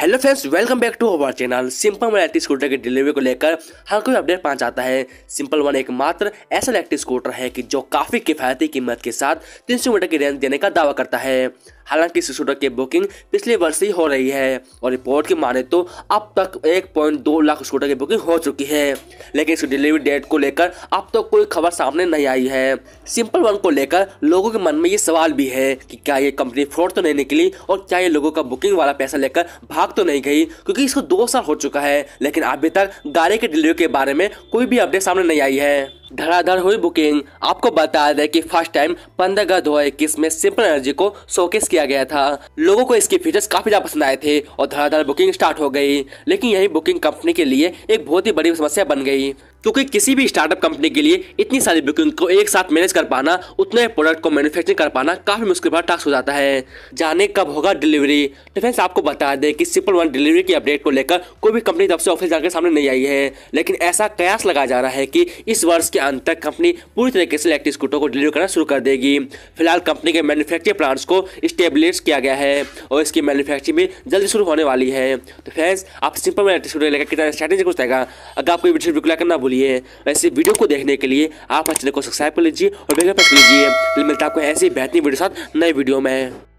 hello friends welcome back to our channel Simple One electric scooter की delivery को लेकर हर कोई अपडेट पहुंच जाता है सिंपल वन एक मात्र ऐसा इलेक्ट्रिक स्कूटर है कि जो काफ़ी किफायती कीमत के साथ तीन सौ मीटर की रेंज देने का दावा करता है हालांकि इस स्कूटर की बुकिंग पिछले वर्ष ही हो रही है और रिपोर्ट की माने तो अब तक एक पॉइंट दो लाख स्कूटर की बुकिंग हो चुकी है लेकिन इसकी डिलीवरी डेट को लेकर अब तक तो कोई खबर सामने नहीं आई है सिंपल वन को लेकर लोगों के मन में ये सवाल भी है कि क्या ये कंपनी फ्रॉड तो नहीं निकली और क्या ये लोगों का बुकिंग वाला पैसा लेकर भाग तो नहीं गई क्योंकि इसको दो साल हो चुका है लेकिन अभी तक गाड़ी की डिलीवरी के बारे में कोई भी अपडेट सामने नहीं आई है धड़ाधड़ हुई बुकिंग आपको बता दें कि फर्स्ट टाइम पंद्रह अगस्त दो में सिंपल एनर्जी को शोकेस किया गया था लोगों को इसके फीचर्स काफी ज्यादा पसंद आए थे और धड़ाधड़ बुकिंग स्टार्ट हो गई लेकिन यही बुकिंग कंपनी के लिए एक बहुत ही बड़ी समस्या बन गई क्योंकि किसी भी स्टार्टअप कंपनी के लिए इतनी सारी बुकिंग को एक साथ मैनेज कर पाना उतने प्रोडक्ट को मैन्युफैक्चरिंग कर पाना काफी मुश्किल भरा टास्क हो जाता है जाने कब होगा डिलीवरी तो फ्रेंड्स आपको बता दें कि सिंपल वन डिलीवरी की अपडेट को लेकर कोई भी कंपनी तब से ऑफिस जाकर सामने नहीं आई है लेकिन ऐसा कयास लगाया जा रहा है कि इस वर्ष के अंत तक कंपनी पूरी तरीके से इलेक्ट्रिक स्कूटर को डिलीवर करना शुरू कर देगी फिलहाल कंपनी के मैन्युफैक्चर प्लांट्स को स्टेबलिश किया गया है और इसकी मैन्युफैक्चरिंग भी जल्दी शुरू होने वाली है तो फ्रेंड्स आप सिंपल में इलेक्ट्रिक स्कूटर लेकर कितना स्ट्रैटेजी कुछ देगा अगर आपको वीडियो करना भूलिए लिए ऐसे वीडियो को देखने के लिए आप चैनल को सब्सक्राइब कर लीजिए और बेल पर लीजिए मिलता आपको ऐसे बेहतरीन वीडियो साथ नए वीडियो में